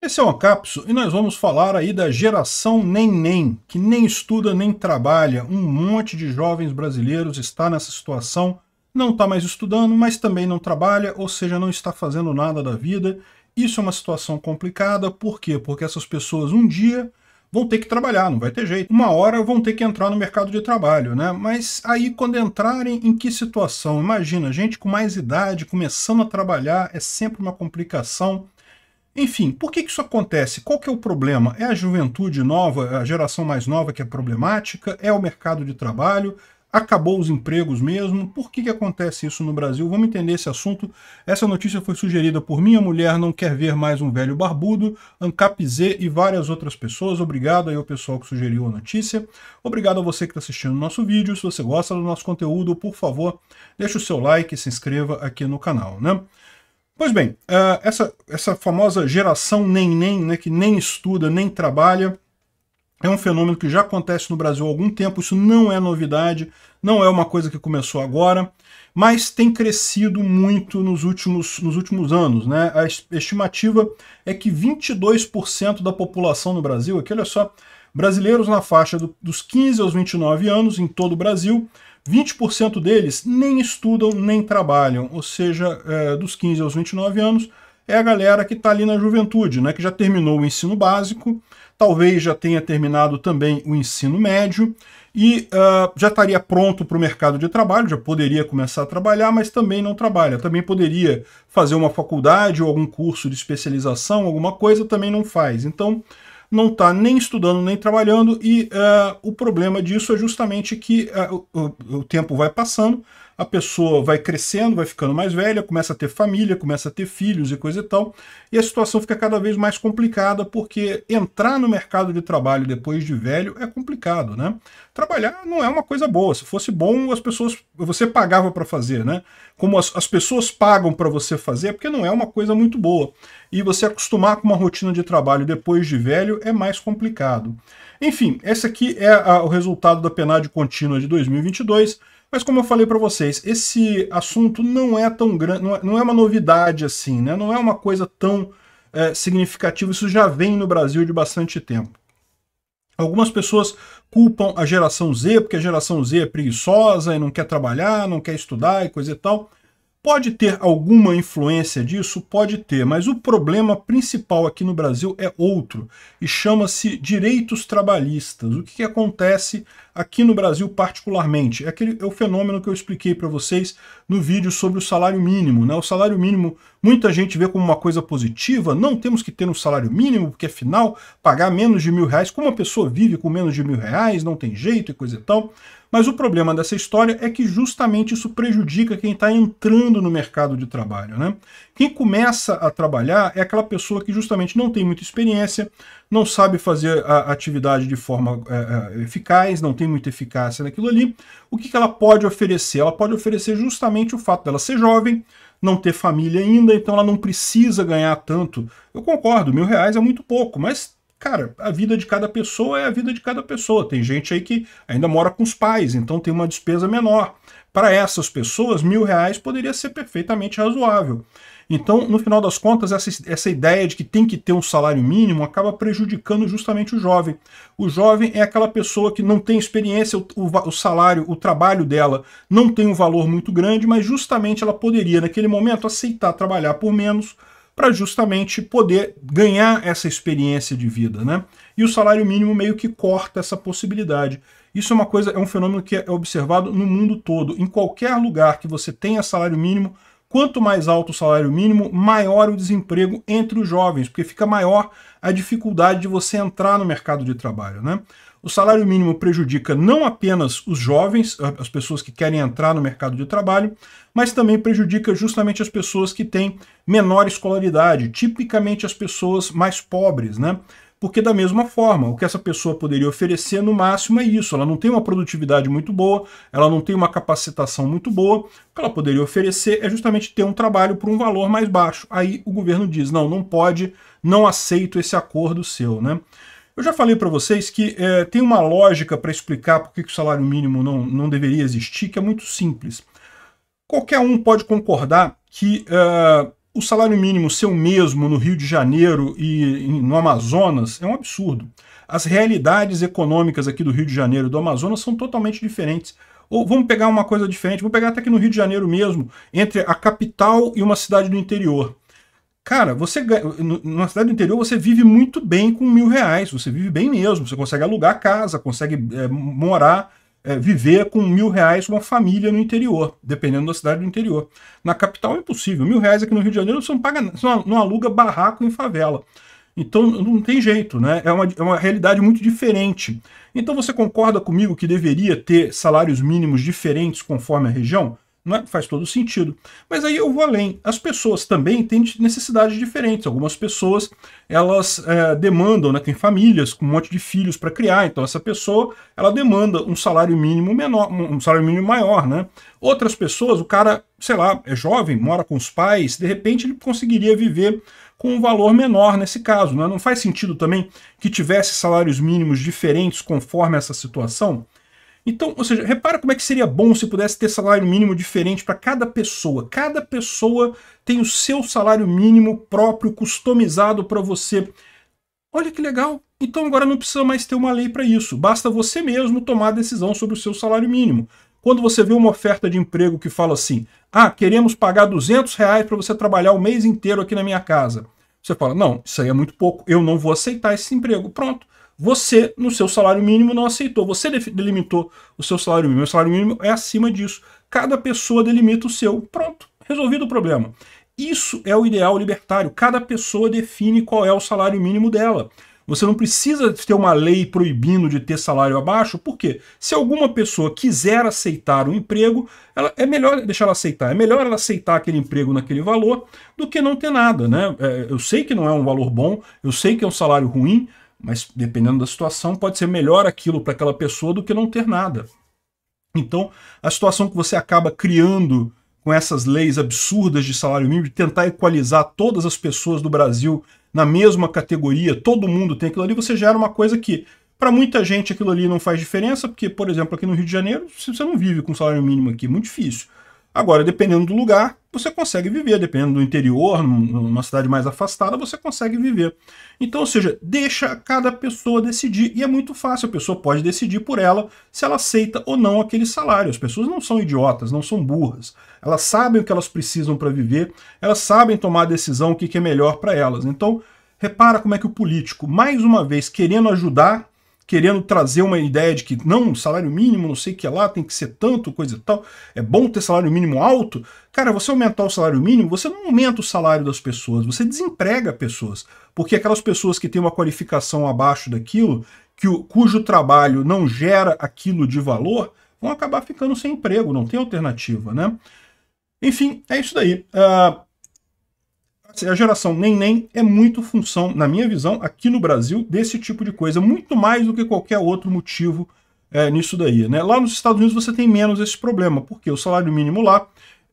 Esse é o capso e nós vamos falar aí da geração nem-nem, que nem estuda nem trabalha. Um monte de jovens brasileiros está nessa situação, não está mais estudando, mas também não trabalha, ou seja, não está fazendo nada da vida. Isso é uma situação complicada, por quê? Porque essas pessoas um dia vão ter que trabalhar, não vai ter jeito. Uma hora vão ter que entrar no mercado de trabalho, né? Mas aí quando entrarem, em que situação? Imagina, gente com mais idade, começando a trabalhar, é sempre uma complicação enfim, por que, isso acontece? Qual que é o problema? É a juventude nova, a geração mais nova que é problemática? É o mercado de trabalho? Acabou os empregos mesmo? Por que, que acontece isso no Brasil? Vamos entender esse assunto. Essa notícia foi sugerida por minha mulher, não quer ver mais um velho barbudo, Ancap Z e várias outras pessoas. Obrigado aí ao pessoal que sugeriu a notícia. Obrigado a você que está assistindo o nosso vídeo. Se você gosta do nosso conteúdo, por favor, deixe o seu like e se inscreva aqui no canal, né? Pois bem, uh, essa, essa famosa geração nem-nem, né, que nem estuda, nem trabalha, é um fenômeno que já acontece no Brasil há algum tempo, isso não é novidade, não é uma coisa que começou agora, mas tem crescido muito nos últimos, nos últimos anos. Né? A estimativa é que 22% da população no Brasil, aqui olha só, brasileiros na faixa do, dos 15 aos 29 anos em todo o Brasil, 20% deles nem estudam nem trabalham, ou seja, é, dos 15 aos 29 anos é a galera que está ali na juventude, né, que já terminou o ensino básico, talvez já tenha terminado também o ensino médio e uh, já estaria pronto para o mercado de trabalho, já poderia começar a trabalhar, mas também não trabalha. Também poderia fazer uma faculdade ou algum curso de especialização, alguma coisa, também não faz. Então, não está nem estudando nem trabalhando, e uh, o problema disso é justamente que uh, o, o, tempo vai passando, a pessoa vai crescendo, vai ficando mais velha, começa a ter família, começa a ter filhos e coisa e tal, e a situação fica cada vez mais complicada, porque entrar no mercado de trabalho depois de velho é complicado, né? Trabalhar não é uma coisa boa, se fosse bom as pessoas, você pagava para fazer, né? Como as, as pessoas pagam para você fazer, é porque não é uma coisa muito boa, e você acostumar com uma rotina de trabalho depois de velho é mais complicado. Enfim, esse aqui é a, o resultado da penalidade contínua de 2022, mas como eu falei para vocês, esse assunto não é tão grande, não, é, não é, uma novidade assim, né? Não é uma coisa tão é, significativa. Isso já vem no Brasil de bastante tempo. Algumas pessoas culpam a geração Z porque a geração Z é preguiçosa e não quer trabalhar, não quer estudar e coisa e tal. Pode ter alguma influência disso? Pode ter, mas o problema principal aqui no Brasil é outro e chama-se direitos trabalhistas. O que, que, acontece aqui no Brasil, particularmente? É, aquele, é o fenômeno que eu expliquei para vocês no vídeo sobre o salário mínimo. Né? O salário mínimo muita gente vê como uma coisa positiva, não temos que ter um salário mínimo, porque afinal, pagar menos de mil reais, como uma pessoa vive com menos de mil reais, não tem jeito e coisa e tal. Mas o problema dessa história é que justamente isso prejudica quem está entrando no mercado de trabalho. Né? Quem começa a trabalhar é aquela pessoa que justamente não tem muita experiência, não sabe fazer a atividade de forma é, eficaz, não tem muita eficácia naquilo ali. O que, que ela pode oferecer? Ela pode oferecer justamente o fato dela ser jovem, não ter família ainda, então ela não precisa ganhar tanto. Eu concordo, mil reais é muito pouco, mas Cara, a vida de cada pessoa é a vida de cada pessoa. Tem gente aí que ainda mora com os pais, então tem uma despesa menor. Para essas pessoas, mil reais poderia ser perfeitamente razoável. Então, no final das contas, essa, essa ideia de que tem que ter um salário mínimo acaba prejudicando justamente o jovem. O jovem é aquela pessoa que não tem experiência, o, o, o salário, o trabalho dela não tem um valor muito grande, mas justamente ela poderia, naquele momento, aceitar trabalhar por menos para justamente poder ganhar essa experiência de vida, né? E o salário mínimo meio que corta essa possibilidade. Isso é uma coisa, é um fenômeno que é observado no mundo todo. Em qualquer lugar que você tenha salário mínimo, quanto mais alto o salário mínimo, maior o desemprego entre os jovens, porque fica maior a dificuldade de você entrar no mercado de trabalho, né? O salário mínimo prejudica não apenas os jovens, as pessoas que querem entrar no mercado de trabalho, mas também prejudica justamente as pessoas que têm menor escolaridade, tipicamente as pessoas mais pobres, né? Porque da mesma forma, o que essa pessoa poderia oferecer no máximo é isso. Ela não tem uma produtividade muito boa, ela não tem uma capacitação muito boa. O que ela poderia oferecer é justamente ter um trabalho por um valor mais baixo. Aí o governo diz: "Não, não pode, não aceito esse acordo seu", né? Eu já falei para vocês que é, tem uma lógica para explicar por que o salário mínimo não, não deveria existir, que é muito simples. Qualquer um pode concordar que é, o salário mínimo ser o mesmo no Rio de Janeiro e no Amazonas é um absurdo. As realidades econômicas aqui do Rio de Janeiro e do Amazonas são totalmente diferentes. Ou vamos pegar uma coisa diferente, vou pegar até aqui no Rio de Janeiro mesmo, entre a capital e uma cidade do interior. Cara, você na cidade do interior você vive muito bem com mil reais, você vive bem mesmo, você consegue alugar casa, consegue é, morar, é, viver com mil reais uma família no interior, dependendo da cidade do interior. Na capital é impossível, mil reais aqui no Rio de Janeiro você não, paga, você não, não aluga barraco em favela. Então não tem jeito, né? É uma, é uma realidade muito diferente. Então você concorda comigo que deveria ter salários mínimos diferentes conforme a região? Né? Faz todo sentido. Mas aí eu vou além. As pessoas também têm necessidades diferentes. Algumas pessoas elas é, demandam, né? tem famílias com um monte de filhos para criar, então essa pessoa ela demanda um salário mínimo menor, um salário mínimo maior, né? Outras pessoas, o cara, sei lá, é jovem, mora com os pais, de repente ele conseguiria viver com um valor menor nesse caso. Né? Não faz sentido também que tivesse salários mínimos diferentes conforme essa situação? Então, ou seja, repara como é que seria bom se pudesse ter salário mínimo diferente para cada pessoa. Cada pessoa tem o seu salário mínimo próprio, customizado para você. Olha que legal! Então agora não precisa mais ter uma lei para isso. Basta você mesmo tomar a decisão sobre o seu salário mínimo. Quando você vê uma oferta de emprego que fala assim, ah, queremos pagar 200 reais para você trabalhar o mês inteiro aqui na minha casa. Você fala, não, isso aí é muito pouco, eu não vou aceitar esse emprego. Pronto, você, no seu salário mínimo, não aceitou. Você delimitou o seu salário mínimo. O salário mínimo é acima disso. Cada pessoa delimita o seu. Pronto, resolvido o problema. Isso é o ideal libertário. Cada pessoa define qual é o salário mínimo dela. Você não precisa ter uma lei proibindo de ter salário abaixo, porque se alguma pessoa quiser aceitar um emprego, ela, é melhor deixar ela aceitar. É melhor ela aceitar aquele emprego naquele valor do que não ter nada. Né? É, eu sei que não é um valor bom, eu sei que é um salário ruim, mas dependendo da situação, pode ser melhor aquilo para aquela pessoa do que não ter nada. Então, a situação que você acaba criando com essas leis absurdas de salário mínimo, de tentar equalizar todas as pessoas do Brasil na mesma categoria, todo mundo tem aquilo ali, você gera uma coisa que, para muita gente, aquilo ali não faz diferença, porque, por exemplo, aqui no Rio de Janeiro, se você não vive com salário mínimo aqui, é muito difícil. Agora, dependendo do lugar, você consegue viver, dependendo do interior, numa cidade mais afastada, você consegue viver. Então, ou seja, deixa cada pessoa decidir, e é muito fácil, a pessoa pode decidir por ela se ela aceita ou não aquele salário. As pessoas não são idiotas, não são burras. Elas sabem o que elas precisam para viver, elas sabem tomar a decisão o que é melhor para elas. Então, repara como é que o político, mais uma vez, querendo ajudar, querendo trazer uma ideia de que não, salário mínimo, não sei o que é lá, tem que ser tanto, coisa e tal, é bom ter salário mínimo alto. Cara, você aumentar o salário mínimo, você não aumenta o salário das pessoas, você desemprega pessoas. Porque aquelas pessoas que têm uma qualificação abaixo daquilo, que o, cujo trabalho não gera aquilo de valor, vão acabar ficando sem emprego, não tem alternativa, né? Enfim, é isso daí. Uh, Assim, a geração nem-nem é muito função, na minha visão, aqui no Brasil, desse tipo de coisa, muito mais do que qualquer outro motivo é, nisso daí. Né? Lá nos Estados Unidos você tem menos esse problema, porque o salário mínimo lá,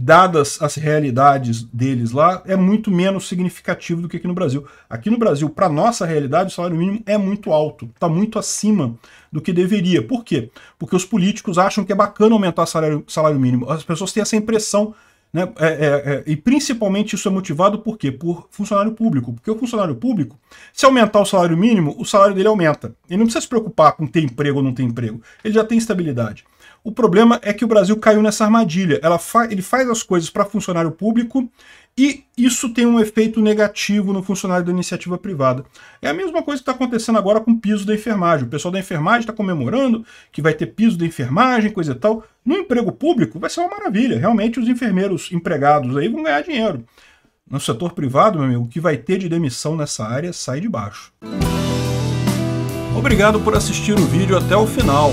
dadas as realidades deles lá, é muito menos significativo do que aqui no Brasil. Aqui no Brasil, para nossa realidade, o salário mínimo é muito alto, está muito acima do que deveria. Por quê? Porque os políticos acham que é bacana aumentar o salário, salário mínimo. As pessoas têm essa impressão né? É, é, é, e principalmente isso é motivado por quê? Por funcionário público. Porque o funcionário público, se aumentar o salário mínimo, o salário dele aumenta. Ele não precisa se preocupar com ter emprego ou não ter emprego. Ele já tem estabilidade. O problema é que o Brasil caiu nessa armadilha. Fa ele faz as coisas para funcionário público e isso tem um efeito negativo no funcionário da iniciativa privada. É a mesma coisa que está acontecendo agora com o piso da enfermagem. O pessoal da enfermagem está comemorando que vai ter piso da enfermagem, coisa e tal. No emprego público vai ser uma maravilha. Realmente os enfermeiros empregados aí vão ganhar dinheiro. No setor privado, meu amigo, o que vai ter de demissão nessa área sai de baixo. Obrigado por assistir o vídeo até o final.